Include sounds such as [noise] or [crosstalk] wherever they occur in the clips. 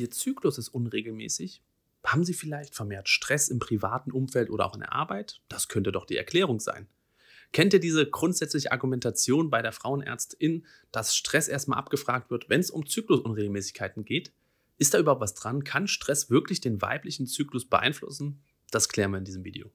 ihr Zyklus ist unregelmäßig, haben Sie vielleicht vermehrt Stress im privaten Umfeld oder auch in der Arbeit? Das könnte doch die Erklärung sein. Kennt ihr diese grundsätzliche Argumentation bei der Frauenärztin, dass Stress erstmal abgefragt wird, wenn es um Zyklusunregelmäßigkeiten geht? Ist da überhaupt was dran? Kann Stress wirklich den weiblichen Zyklus beeinflussen? Das klären wir in diesem Video.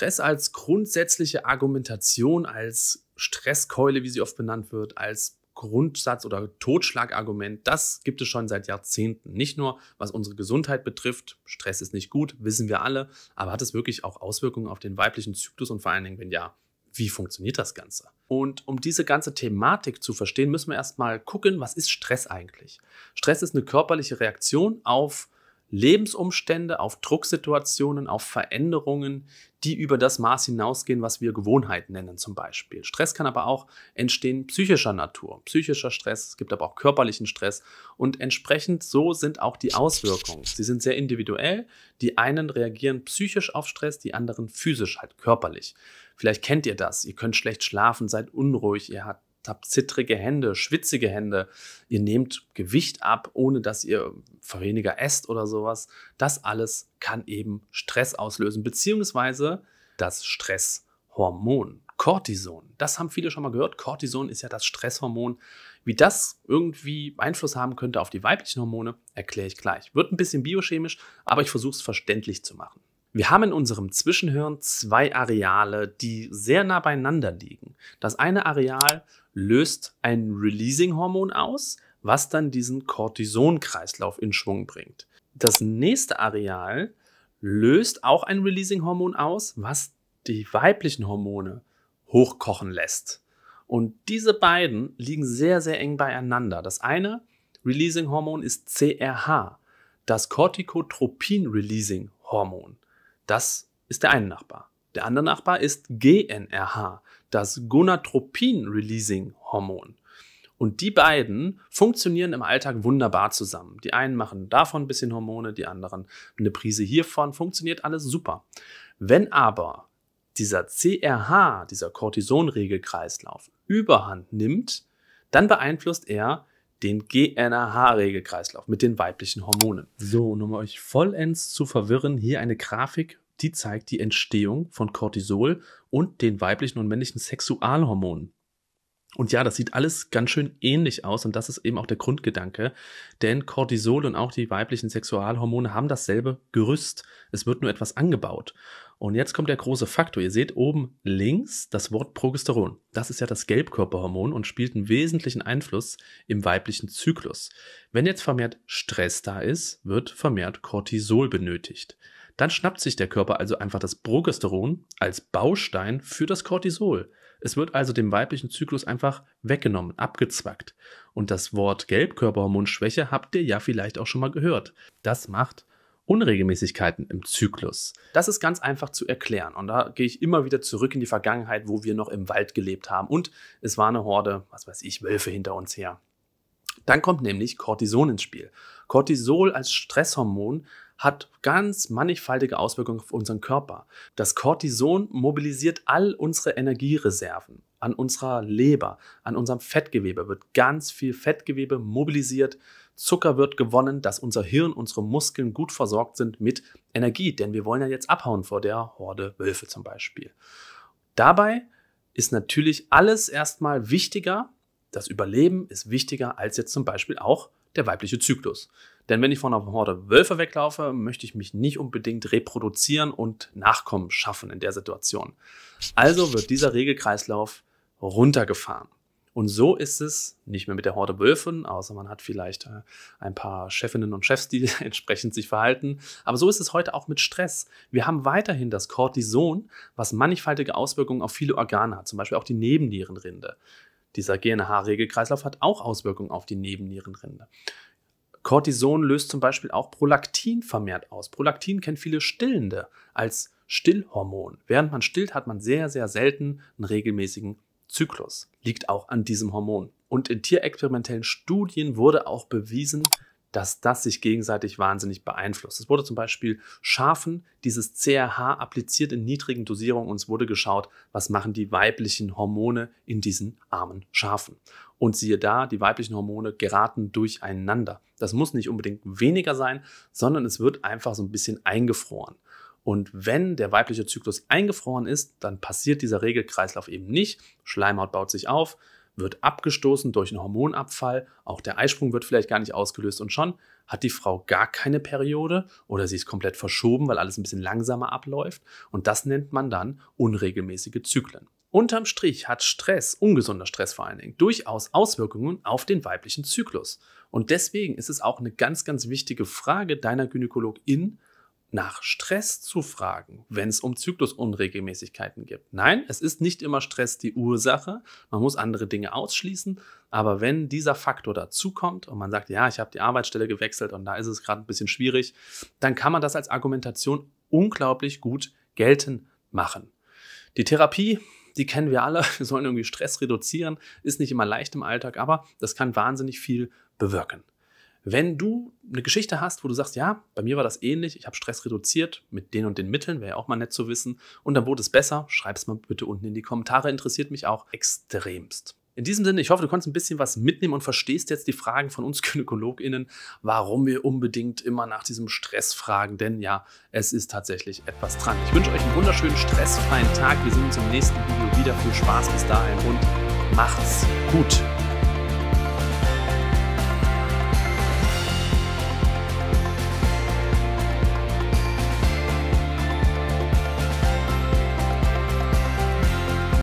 Stress als grundsätzliche Argumentation, als Stresskeule, wie sie oft benannt wird, als Grundsatz oder Totschlagargument, das gibt es schon seit Jahrzehnten. Nicht nur was unsere Gesundheit betrifft, Stress ist nicht gut, wissen wir alle, aber hat es wirklich auch Auswirkungen auf den weiblichen Zyklus und vor allen Dingen, wenn ja, wie funktioniert das Ganze? Und um diese ganze Thematik zu verstehen, müssen wir erstmal gucken, was ist Stress eigentlich? Stress ist eine körperliche Reaktion auf Lebensumstände, auf Drucksituationen, auf Veränderungen, die über das Maß hinausgehen, was wir Gewohnheit nennen zum Beispiel. Stress kann aber auch entstehen psychischer Natur, psychischer Stress, es gibt aber auch körperlichen Stress und entsprechend so sind auch die Auswirkungen. Sie sind sehr individuell, die einen reagieren psychisch auf Stress, die anderen physisch halt körperlich. Vielleicht kennt ihr das, ihr könnt schlecht schlafen, seid unruhig, ihr habt habt zittrige Hände, schwitzige Hände, ihr nehmt Gewicht ab, ohne dass ihr weniger esst oder sowas. Das alles kann eben Stress auslösen, beziehungsweise das Stresshormon. Cortison, das haben viele schon mal gehört. Cortison ist ja das Stresshormon. Wie das irgendwie Einfluss haben könnte auf die weiblichen Hormone, erkläre ich gleich. Wird ein bisschen biochemisch, aber ich versuche es verständlich zu machen. Wir haben in unserem Zwischenhirn zwei Areale, die sehr nah beieinander liegen. Das eine Areal löst ein Releasing-Hormon aus, was dann diesen Cortison-Kreislauf in Schwung bringt. Das nächste Areal löst auch ein Releasing-Hormon aus, was die weiblichen Hormone hochkochen lässt. Und diese beiden liegen sehr, sehr eng beieinander. Das eine Releasing-Hormon ist CRH, das Corticotropin-Releasing-Hormon. Das ist der eine Nachbar. Der andere Nachbar ist GNRH, das Gonadotropin-Releasing-Hormon. Und die beiden funktionieren im Alltag wunderbar zusammen. Die einen machen davon ein bisschen Hormone, die anderen eine Prise hiervon, funktioniert alles super. Wenn aber dieser CRH, dieser Cortisonregelkreislauf, überhand nimmt, dann beeinflusst er den GNRH-Regelkreislauf mit den weiblichen Hormonen. So, und um euch vollends zu verwirren, hier eine Grafik, die zeigt die Entstehung von Cortisol und den weiblichen und männlichen Sexualhormonen. Und ja, das sieht alles ganz schön ähnlich aus und das ist eben auch der Grundgedanke, denn Cortisol und auch die weiblichen Sexualhormone haben dasselbe Gerüst. Es wird nur etwas angebaut. Und jetzt kommt der große Faktor. Ihr seht oben links das Wort Progesteron. Das ist ja das Gelbkörperhormon und spielt einen wesentlichen Einfluss im weiblichen Zyklus. Wenn jetzt vermehrt Stress da ist, wird vermehrt Cortisol benötigt. Dann schnappt sich der Körper also einfach das Progesteron als Baustein für das Cortisol. Es wird also dem weiblichen Zyklus einfach weggenommen, abgezwackt. Und das Wort Gelbkörperhormonschwäche habt ihr ja vielleicht auch schon mal gehört. Das macht Unregelmäßigkeiten im Zyklus? Das ist ganz einfach zu erklären. Und da gehe ich immer wieder zurück in die Vergangenheit, wo wir noch im Wald gelebt haben. Und es war eine Horde, was weiß ich, Wölfe hinter uns her. Dann kommt nämlich Cortison ins Spiel. Cortisol als Stresshormon hat ganz mannigfaltige Auswirkungen auf unseren Körper. Das Cortison mobilisiert all unsere Energiereserven. An unserer Leber, an unserem Fettgewebe wird ganz viel Fettgewebe mobilisiert, Zucker wird gewonnen, dass unser Hirn, unsere Muskeln gut versorgt sind mit Energie, denn wir wollen ja jetzt abhauen vor der Horde Wölfe zum Beispiel. Dabei ist natürlich alles erstmal wichtiger, das Überleben ist wichtiger als jetzt zum Beispiel auch der weibliche Zyklus. Denn wenn ich von einer Horde Wölfe weglaufe, möchte ich mich nicht unbedingt reproduzieren und Nachkommen schaffen in der Situation. Also wird dieser Regelkreislauf runtergefahren. Und so ist es nicht mehr mit der Horde Wölfen, außer man hat vielleicht äh, ein paar Chefinnen und Chefs, die [laughs] entsprechend sich verhalten. Aber so ist es heute auch mit Stress. Wir haben weiterhin das Cortison, was mannigfaltige Auswirkungen auf viele Organe hat, zum Beispiel auch die Nebennierenrinde. Dieser GNH-Regelkreislauf hat auch Auswirkungen auf die Nebennierenrinde. Cortison löst zum Beispiel auch Prolaktin vermehrt aus. Prolaktin kennt viele Stillende als Stillhormon. Während man stillt, hat man sehr, sehr selten einen regelmäßigen Zyklus liegt auch an diesem Hormon. Und in tierexperimentellen Studien wurde auch bewiesen, dass das sich gegenseitig wahnsinnig beeinflusst. Es wurde zum Beispiel Schafen dieses CRH appliziert in niedrigen Dosierungen und es wurde geschaut, was machen die weiblichen Hormone in diesen armen Schafen. Und siehe da, die weiblichen Hormone geraten durcheinander. Das muss nicht unbedingt weniger sein, sondern es wird einfach so ein bisschen eingefroren. Und wenn der weibliche Zyklus eingefroren ist, dann passiert dieser Regelkreislauf eben nicht. Schleimhaut baut sich auf, wird abgestoßen durch einen Hormonabfall, auch der Eisprung wird vielleicht gar nicht ausgelöst und schon hat die Frau gar keine Periode oder sie ist komplett verschoben, weil alles ein bisschen langsamer abläuft und das nennt man dann unregelmäßige Zyklen. Unterm Strich hat Stress, ungesunder Stress vor allen Dingen, durchaus Auswirkungen auf den weiblichen Zyklus. Und deswegen ist es auch eine ganz, ganz wichtige Frage deiner Gynäkologin, nach Stress zu fragen, wenn es um Zyklusunregelmäßigkeiten gibt. Nein, es ist nicht immer Stress die Ursache. Man muss andere Dinge ausschließen. Aber wenn dieser Faktor dazukommt und man sagt, ja, ich habe die Arbeitsstelle gewechselt und da ist es gerade ein bisschen schwierig, dann kann man das als Argumentation unglaublich gut gelten machen. Die Therapie, die kennen wir alle. Wir sollen irgendwie Stress reduzieren. Ist nicht immer leicht im Alltag, aber das kann wahnsinnig viel bewirken. Wenn du eine Geschichte hast, wo du sagst, ja, bei mir war das ähnlich, ich habe Stress reduziert mit den und den Mitteln, wäre ja auch mal nett zu wissen, und dann wurde es besser, schreib es mal bitte unten in die Kommentare, interessiert mich auch extremst. In diesem Sinne, ich hoffe, du konntest ein bisschen was mitnehmen und verstehst jetzt die Fragen von uns [laughs] GynäkologInnen, warum wir unbedingt immer nach diesem Stress fragen, denn ja, es ist tatsächlich etwas dran. Ich wünsche euch einen wunderschönen, stressfreien Tag. Wir sehen uns im nächsten Video wieder. Viel Spaß bis dahin und macht's gut.